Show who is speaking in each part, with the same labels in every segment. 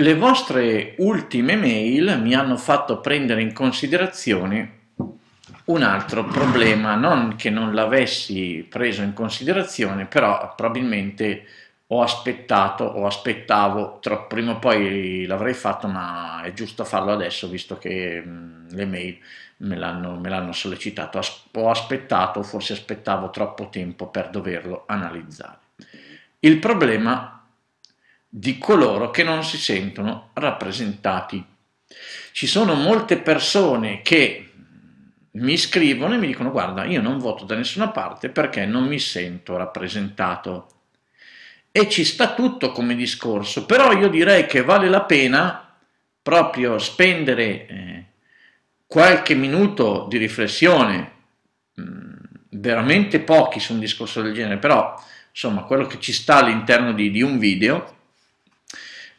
Speaker 1: Le vostre ultime mail mi hanno fatto prendere in considerazione un altro problema, non che non l'avessi preso in considerazione, però probabilmente ho aspettato o aspettavo, tro- prima o poi l'avrei fatto, ma è giusto farlo adesso visto che mh, mm, le mail me l'hanno, me l'hanno sollecitato. As- ho aspettato, forse aspettavo troppo tempo per doverlo analizzare. Il problema di coloro che non si sentono rappresentati. Ci sono molte persone che mi scrivono e mi dicono guarda io non voto da nessuna parte perché non mi sento rappresentato. E ci sta tutto come discorso, però io direi che vale la pena proprio spendere eh, qualche minuto di riflessione, mh, mm, veramente pochi su un discorso del genere, però insomma quello che ci sta all'interno di, di un video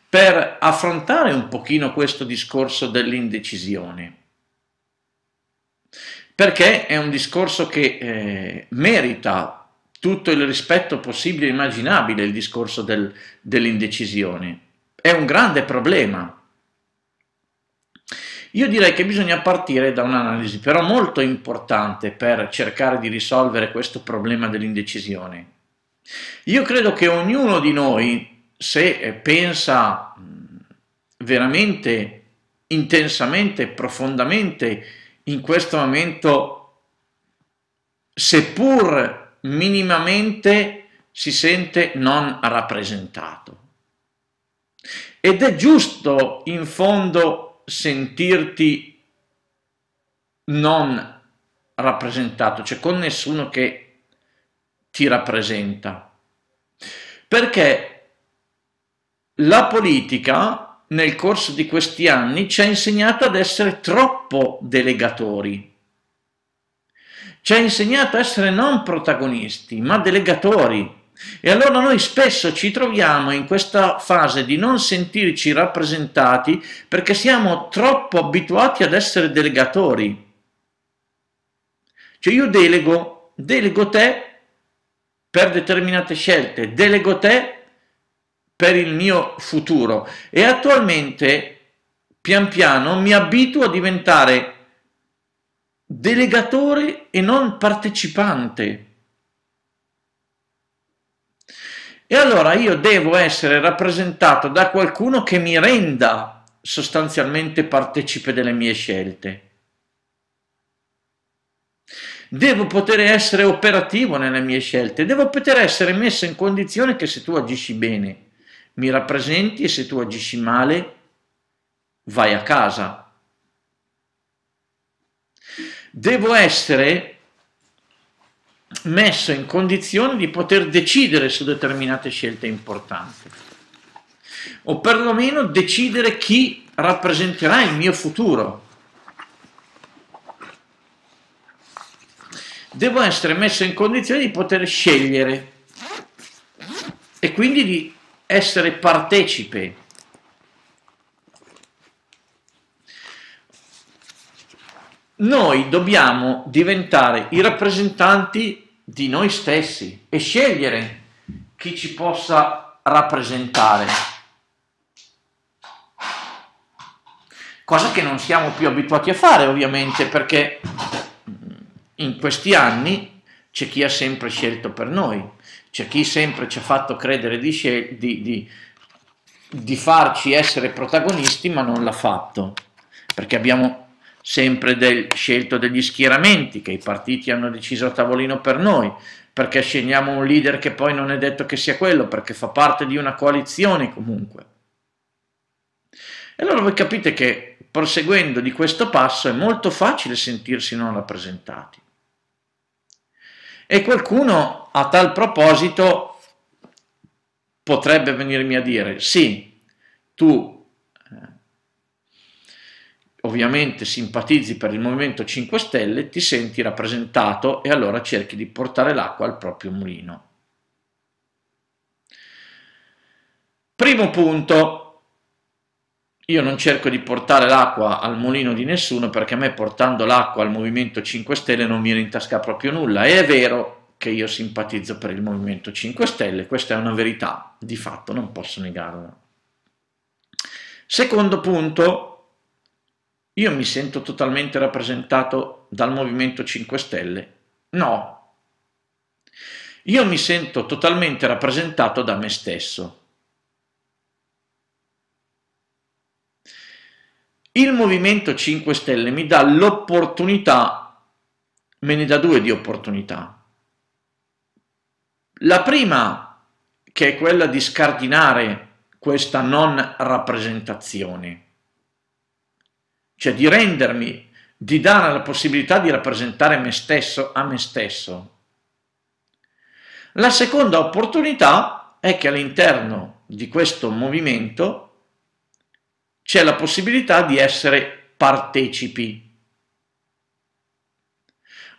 Speaker 1: per affrontare un pochino questo discorso dell'indecisione, perché è un discorso che eh, merita tutto il rispetto possibile e immaginabile, il discorso del, dell'indecisione. È un grande problema. Io direi che bisogna partire da un'analisi però molto importante per cercare di risolvere questo problema dell'indecisione. Io credo che ognuno di noi se eh, pensa veramente intensamente, profondamente in questo momento, seppur minimamente si sente non rappresentato. Ed è giusto in fondo sentirti non rappresentato, cioè con nessuno che ti rappresenta. Perché la politica nel corso di questi anni ci ha insegnato ad essere troppo delegatori, ci ha insegnato a essere non protagonisti, ma delegatori. E allora noi spesso ci troviamo in questa fase di non sentirci rappresentati perché siamo troppo abituati ad essere delegatori. Cioè io delego, delego te per determinate scelte, delego te per il mio futuro e attualmente pian piano mi abituo a diventare delegatore e non partecipante. E allora io devo essere rappresentato da qualcuno che mi renda sostanzialmente partecipe delle mie scelte. Devo poter essere operativo nelle mie scelte, devo poter essere messo in condizione che se tu agisci bene mi rappresenti e se tu agisci male vai a casa. Devo essere messo in condizione di poter decidere su determinate scelte importanti o perlomeno decidere chi rappresenterà il mio futuro. Devo essere messo in condizione di poter scegliere e quindi di essere partecipe. Noi dobbiamo diventare i rappresentanti di noi stessi e scegliere chi ci possa rappresentare. Cosa che non siamo più abituati a fare ovviamente perché in questi anni c'è chi ha sempre scelto per noi. C'è chi sempre ci ha fatto credere di, di, di, di farci essere protagonisti, ma non l'ha fatto, perché abbiamo sempre del, scelto degli schieramenti che i partiti hanno deciso a tavolino per noi, perché scegliamo un leader che poi non è detto che sia quello, perché fa parte di una coalizione comunque. E allora voi capite che proseguendo di questo passo è molto facile sentirsi non rappresentati. E qualcuno a tal proposito potrebbe venirmi a dire, sì, tu eh, ovviamente simpatizzi per il Movimento 5 Stelle, ti senti rappresentato e allora cerchi di portare l'acqua al proprio mulino. Primo punto, io non cerco di portare l'acqua al mulino di nessuno perché a me portando l'acqua al Movimento 5 Stelle non viene in tasca proprio nulla. E è vero che io simpatizzo per il Movimento 5 Stelle, questa è una verità, di fatto non posso negarla. Secondo punto, io mi sento totalmente rappresentato dal Movimento 5 Stelle. No. Io mi sento totalmente rappresentato da me stesso. Il Movimento 5 Stelle mi dà l'opportunità, me ne dà due di opportunità. La prima, che è quella di scardinare questa non rappresentazione, cioè di rendermi, di dare la possibilità di rappresentare me stesso a me stesso. La seconda opportunità è che all'interno di questo movimento c'è la possibilità di essere partecipi.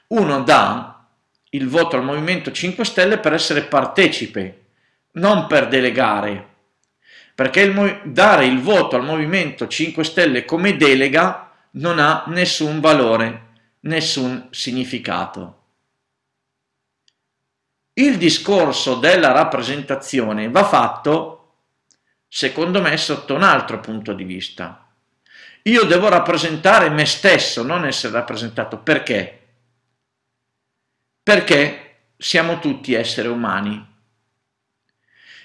Speaker 1: Uno dà il voto al Movimento 5 Stelle per essere partecipe, non per delegare, perché il dare il voto al Movimento 5 Stelle come delega non ha nessun valore, nessun significato. Il discorso della rappresentazione va fatto secondo me, sotto un altro punto di vista. Io devo rappresentare me stesso, non essere rappresentato. Perché? Perché siamo tutti esseri umani.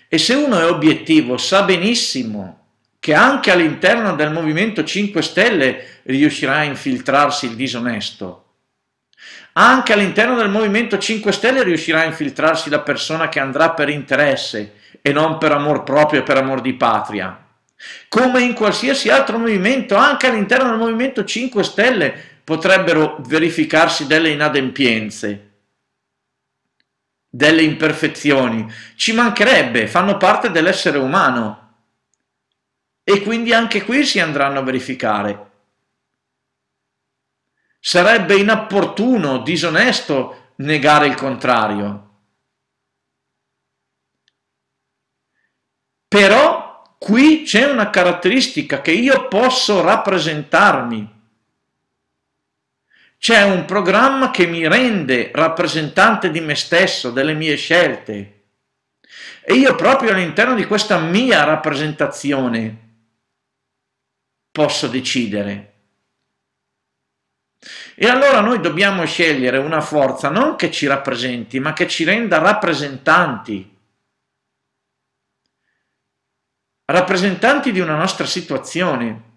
Speaker 1: E se uno è obiettivo, sa benissimo che anche all'interno del Movimento 5 Stelle riuscirà a infiltrarsi il disonesto. Anche all'interno del Movimento 5 Stelle riuscirà a infiltrarsi la persona che andrà per interesse e non per amor proprio e per amor di patria. Come in qualsiasi altro movimento, anche all'interno del Movimento 5 Stelle potrebbero verificarsi delle inadempienze, delle imperfezioni. Ci mancherebbe, fanno parte dell'essere umano. E quindi anche qui si andranno a verificare. Sarebbe inopportuno, disonesto negare il contrario. Però qui c'è una caratteristica che io posso rappresentarmi. C'è un programma che mi rende rappresentante di me stesso, delle mie scelte. E io proprio all'interno di questa mia rappresentazione posso decidere. E allora noi dobbiamo scegliere una forza non che ci rappresenti, ma che ci renda rappresentanti rappresentanti di una nostra situazione.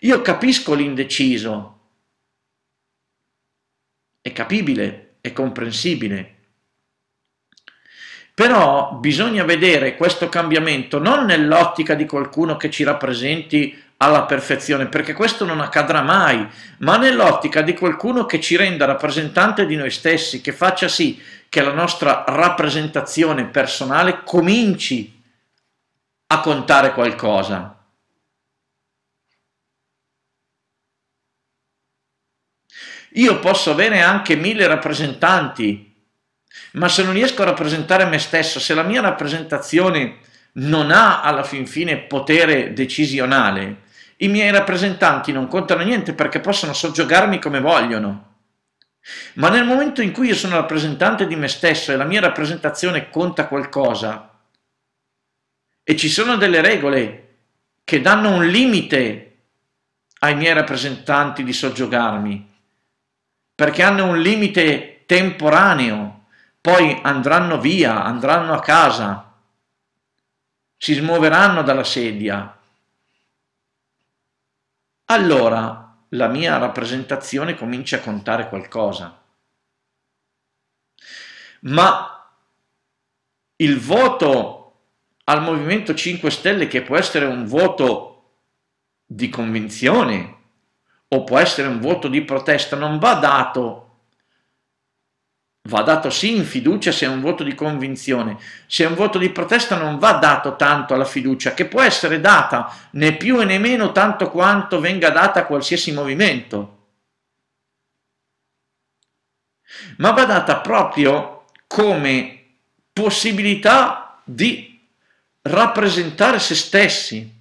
Speaker 1: Io capisco l'indeciso, è capibile, è comprensibile, però bisogna vedere questo cambiamento non nell'ottica di qualcuno che ci rappresenti alla perfezione, perché questo non accadrà mai, ma nell'ottica di qualcuno che ci renda rappresentante di noi stessi, che faccia sì che la nostra rappresentazione personale cominci a contare qualcosa. Io posso avere anche mille rappresentanti, ma se non riesco a rappresentare me stesso, se la mia rappresentazione non ha alla fin fine potere decisionale, i miei rappresentanti non contano niente perché possono soggiogarmi come vogliono. Ma nel momento in cui io sono rappresentante di me stesso e la mia rappresentazione conta qualcosa, e ci sono delle regole che danno un limite ai miei rappresentanti di soggiogarmi, perché hanno un limite temporaneo, poi andranno via, andranno a casa, si smuoveranno dalla sedia. Allora la mia rappresentazione comincia a contare qualcosa. Ma il voto al Movimento 5 Stelle che può essere un voto di convinzione o può essere un voto di protesta, non va dato, va dato sì in fiducia se è un voto di convinzione, se è un voto di protesta non va dato tanto alla fiducia, che può essere data né più e né meno tanto quanto venga data a qualsiasi movimento, ma va data proprio come possibilità di rappresentare se stessi,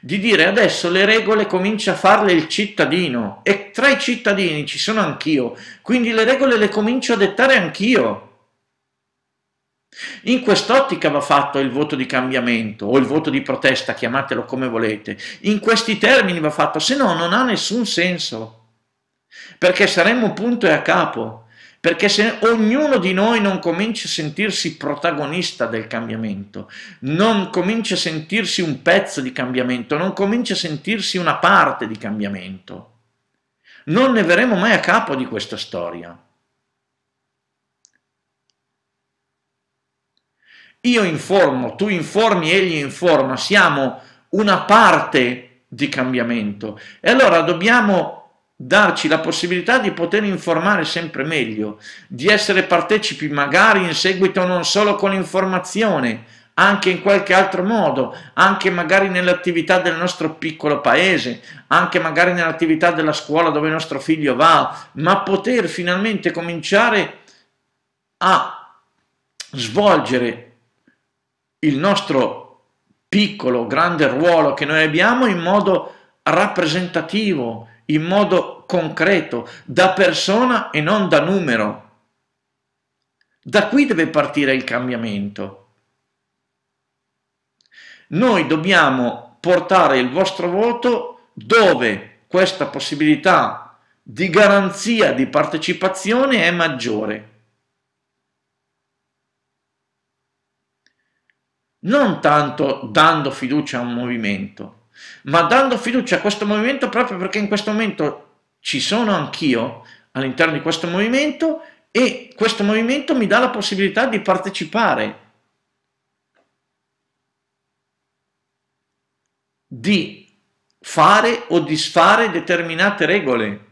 Speaker 1: di dire adesso le regole comincia a farle il cittadino e tra i cittadini ci sono anch'io, quindi le regole le comincio a dettare anch'io. In quest'ottica va fatto il voto di cambiamento o il voto di protesta, chiamatelo come volete, in questi termini va fatto, se no non ha nessun senso, perché saremmo punto e a capo perché se ognuno di noi non comincia a sentirsi protagonista del cambiamento, non comincia a sentirsi un pezzo di cambiamento, non comincia a sentirsi una parte di cambiamento, non ne verremo mai a capo di questa storia. Io informo, tu informi, egli informa, siamo una parte di cambiamento e allora dobbiamo darci la possibilità di poter informare sempre meglio, di essere partecipi magari in seguito non solo con l'informazione, anche in qualche altro modo, anche magari nell'attività del nostro piccolo paese, anche magari nell'attività della scuola dove il nostro figlio va, ma poter finalmente cominciare a svolgere il nostro piccolo, grande ruolo che noi abbiamo in modo rappresentativo, in modo concreto, da persona e non da numero. Da qui deve partire il cambiamento. Noi dobbiamo portare il vostro voto dove questa possibilità di garanzia di partecipazione è maggiore. Non tanto dando fiducia a un movimento, ma dando fiducia a questo movimento proprio perché in questo momento ci sono anch'io all'interno di questo movimento e questo movimento mi dà la possibilità di partecipare, di fare o disfare determinate regole.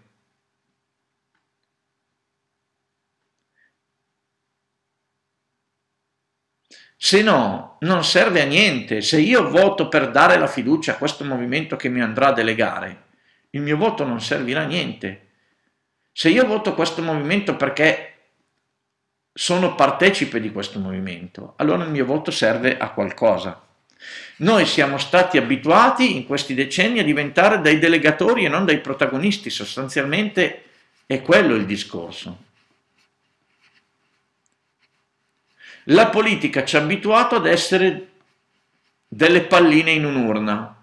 Speaker 1: se no non serve a niente. Se io voto per dare la fiducia a questo movimento che mi andrà a delegare, il mio voto non servirà a niente. Se io voto questo movimento perché sono partecipe di questo movimento, allora il mio voto serve a qualcosa. Noi siamo stati abituati in questi decenni a diventare dei delegatori e non dei protagonisti, sostanzialmente è quello il discorso. La politica ci ha abituato ad essere delle palline in un'urna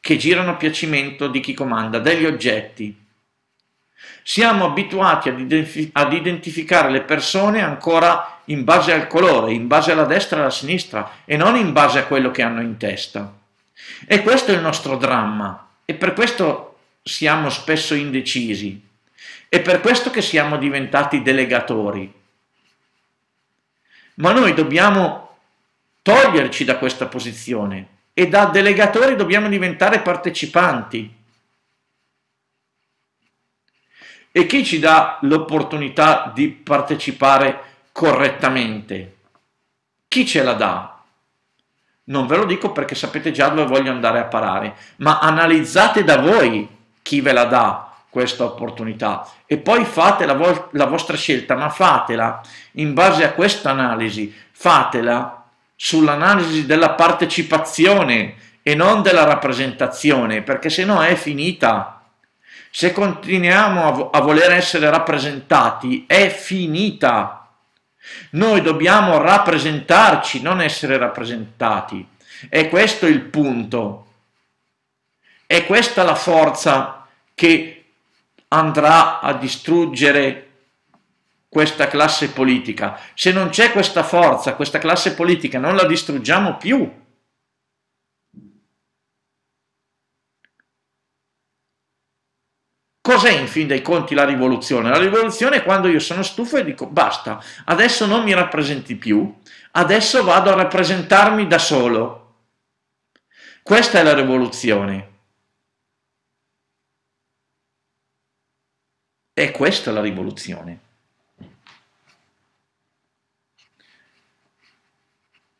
Speaker 1: che girano a piacimento di chi comanda, degli oggetti. Siamo abituati ad, identif ad, identificare le persone ancora in base al colore, in base alla destra e alla sinistra e non in base a quello che hanno in testa. E questo è il nostro dramma e per questo siamo spesso indecisi. È per questo che siamo diventati delegatori, ma noi dobbiamo toglierci da questa posizione e da delegatori dobbiamo diventare partecipanti. E chi ci dà l'opportunità di partecipare correttamente? Chi ce la dà? Non ve lo dico perché sapete già dove voglio andare a parare, ma analizzate da voi chi ve la dà questa opportunità e poi fate la, vo la vostra scelta, ma fatela in base a questa analisi, fatela sull'analisi della partecipazione e non della rappresentazione, perché se no è finita. Se continuiamo a, vo a voler essere rappresentati, è finita. Noi dobbiamo rappresentarci, non essere rappresentati. È questo il punto. È questa la forza che andrà a distruggere questa classe politica. Se non c'è questa forza, questa classe politica, non la distruggiamo più. Cos'è in fin dei conti la rivoluzione? La rivoluzione è quando io sono stufo e dico basta, adesso non mi rappresenti più, adesso vado a rappresentarmi da solo. Questa è la rivoluzione. È questa la rivoluzione.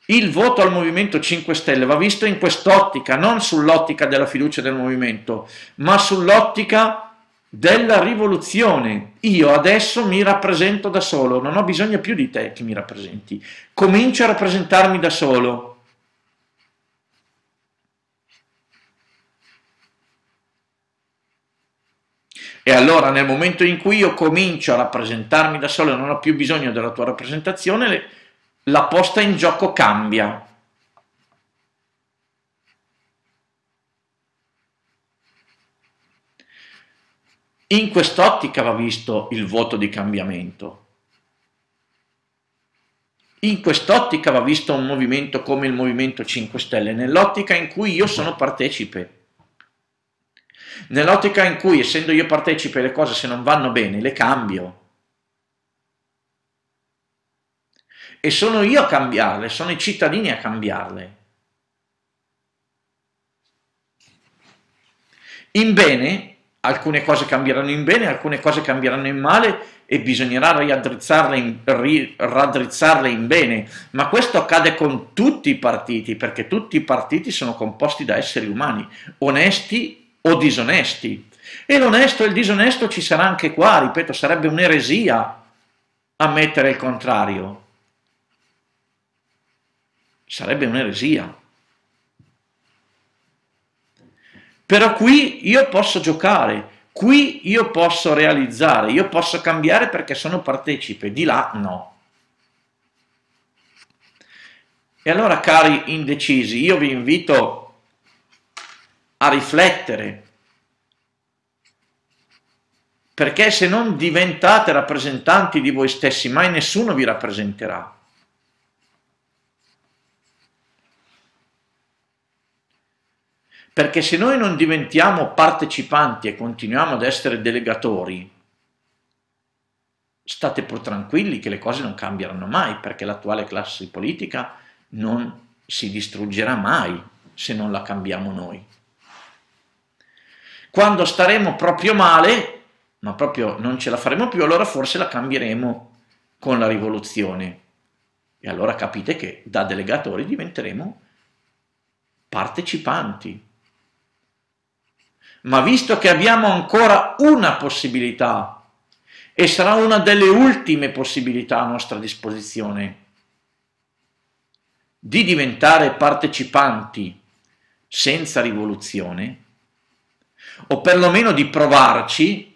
Speaker 1: Il voto al Movimento 5 Stelle va visto in quest'ottica, non sull'ottica della fiducia del Movimento, ma sull'ottica della rivoluzione. Io adesso mi rappresento da solo, non ho bisogno più di te che mi rappresenti. Comincio a rappresentarmi da solo. E allora nel momento in cui io comincio a rappresentarmi da solo e non ho più bisogno della tua rappresentazione, la posta in gioco cambia. In quest'ottica va visto il voto di cambiamento. In quest'ottica va visto un movimento come il Movimento 5 Stelle, nell'ottica in cui io sono partecipe. Nell'ottica in cui, essendo io partecipe, le cose se non vanno bene, le cambio. E sono io a cambiarle, sono i cittadini a cambiarle. In bene, alcune cose cambieranno in bene, alcune cose cambieranno in male e bisognerà raddrizzarle in, ri, raddrizzarle in bene, ma questo accade con tutti i partiti, perché tutti i partiti sono composti da esseri umani, onesti o disonesti. E l'onesto e il disonesto ci sarà anche qua, ripeto, sarebbe un'eresia ammettere il contrario. Sarebbe un'eresia. Però qui io posso giocare, qui io posso realizzare, io posso cambiare perché sono partecipe, di là no. E allora cari indecisi, io vi invito a riflettere, perché se non diventate rappresentanti di voi stessi, mai nessuno vi rappresenterà. Perché se noi non diventiamo partecipanti e continuiamo ad essere delegatori, state pur tranquilli che le cose non cambieranno mai, perché l'attuale classe politica non si distruggerà mai se non la cambiamo noi quando staremo proprio male, ma proprio non ce la faremo più, allora forse la cambieremo con la rivoluzione. E allora capite che da delegatori diventeremo partecipanti. Ma visto che abbiamo ancora una possibilità, e sarà una delle ultime possibilità a nostra disposizione, di diventare partecipanti senza rivoluzione, o perlomeno di provarci,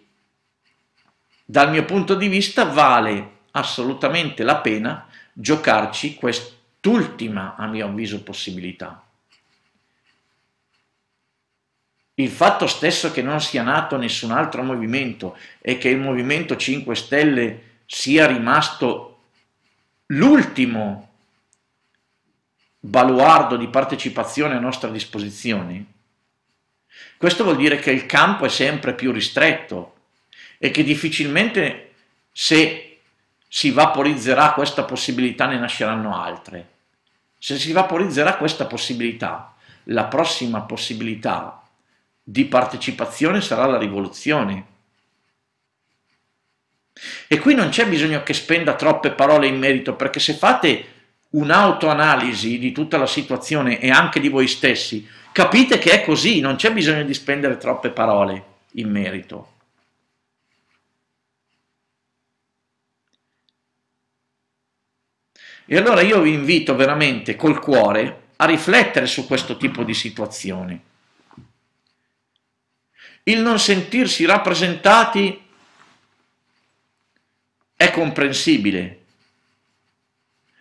Speaker 1: dal mio punto di vista vale assolutamente la pena giocarci quest'ultima, a mio avviso, possibilità. Il fatto stesso che non sia nato nessun altro movimento e che il Movimento 5 Stelle sia rimasto l'ultimo baluardo di partecipazione a nostra disposizione questo vuol dire che il campo è sempre più ristretto e che difficilmente se si vaporizzerà questa possibilità ne nasceranno altre. Se si vaporizzerà questa possibilità, la prossima possibilità di partecipazione sarà la rivoluzione. E qui non c'è bisogno che spenda troppe parole in merito, perché se fate un'autoanalisi di tutta la situazione e anche di voi stessi, Capite che è così, non c'è bisogno di spendere troppe parole in merito. E allora io vi invito veramente col cuore a riflettere su questo tipo di situazioni. Il non sentirsi rappresentati è comprensibile,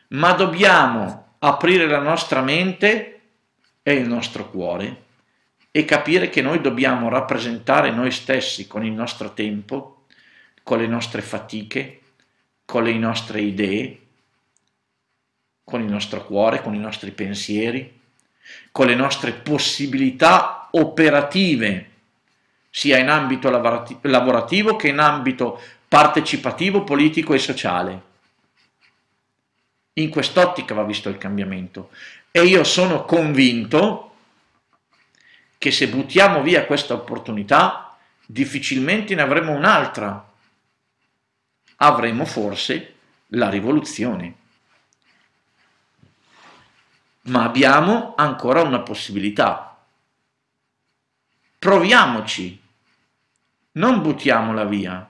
Speaker 1: ma dobbiamo aprire la nostra mente è il nostro cuore e capire che noi dobbiamo rappresentare noi stessi con il nostro tempo, con le nostre fatiche, con le nostre idee, con il nostro cuore, con i nostri pensieri, con le nostre possibilità operative, sia in ambito lavorativo che in ambito partecipativo, politico e sociale. In quest'ottica va visto il cambiamento e io sono convinto che se buttiamo via questa opportunità, difficilmente ne avremo un'altra. Avremo forse la rivoluzione. Ma abbiamo ancora una possibilità. Proviamoci, non buttiamola via.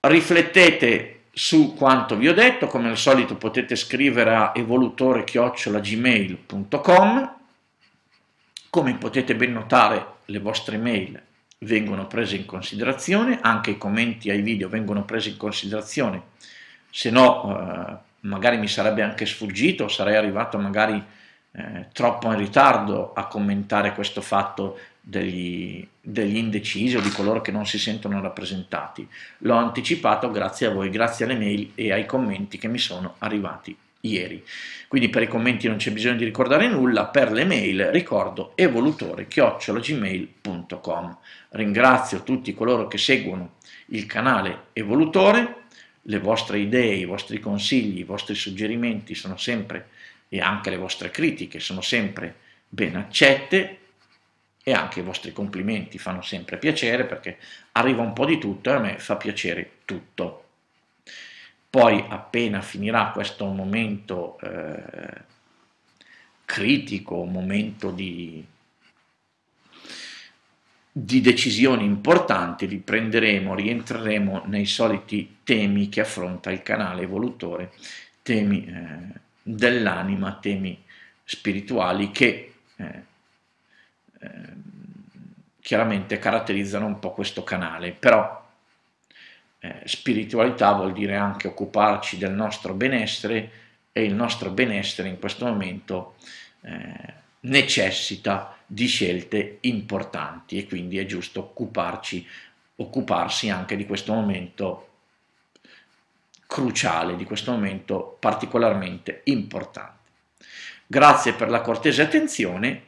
Speaker 1: Riflettete su quanto vi ho detto, come al solito potete scrivere a evolutore-gmail.com come potete ben notare le vostre mail vengono prese in considerazione, anche i commenti ai video vengono presi in considerazione, se no eh, magari mi sarebbe anche sfuggito, sarei arrivato magari eh, troppo in ritardo a commentare questo fatto degli, degli, indecisi o di coloro che non si sentono rappresentati. L'ho anticipato grazie a voi, grazie alle mail e ai commenti che mi sono arrivati ieri. Quindi per i commenti non c'è bisogno di ricordare nulla, per le mail ricordo evolutore-gmail.com. Ringrazio tutti coloro che seguono il canale Evolutore, le vostre idee, i vostri consigli, i vostri suggerimenti sono sempre e anche le vostre critiche sono sempre ben accette e anche i vostri complimenti fanno sempre piacere perché arriva un po' di tutto e a me fa piacere tutto. Poi appena finirà questo momento eh, critico, momento di, di decisioni importanti, riprenderemo, rientreremo nei soliti temi che affronta il canale Evolutore, temi eh, dell'anima, temi spirituali che eh, Ehm, chiaramente caratterizzano un po' questo canale, però eh, spiritualità vuol dire anche occuparci del nostro benessere e il nostro benessere in questo momento eh, necessita di scelte importanti e quindi è giusto occuparci, occuparsi anche di questo momento cruciale, di questo momento particolarmente importante. Grazie per la cortese attenzione